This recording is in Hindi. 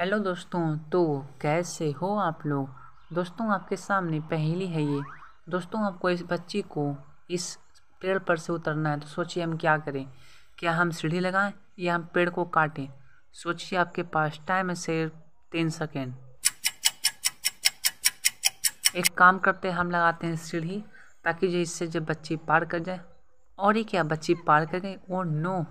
हेलो दोस्तों तो कैसे हो आप लोग दोस्तों आपके सामने पहली है ये दोस्तों आपको इस बच्ची को इस पेड़ पर से उतरना है तो सोचिए हम क्या करें क्या हम सीढ़ी लगाएं या हम पेड़ को काटें सोचिए आपके पास टाइम है सिर्फ तीन सेकेंड एक काम करते हैं हम लगाते हैं सीढ़ी ताकि जो इससे जब बच्ची पार कर जाए और ये क्या बच्ची पार कर गई ओ oh नो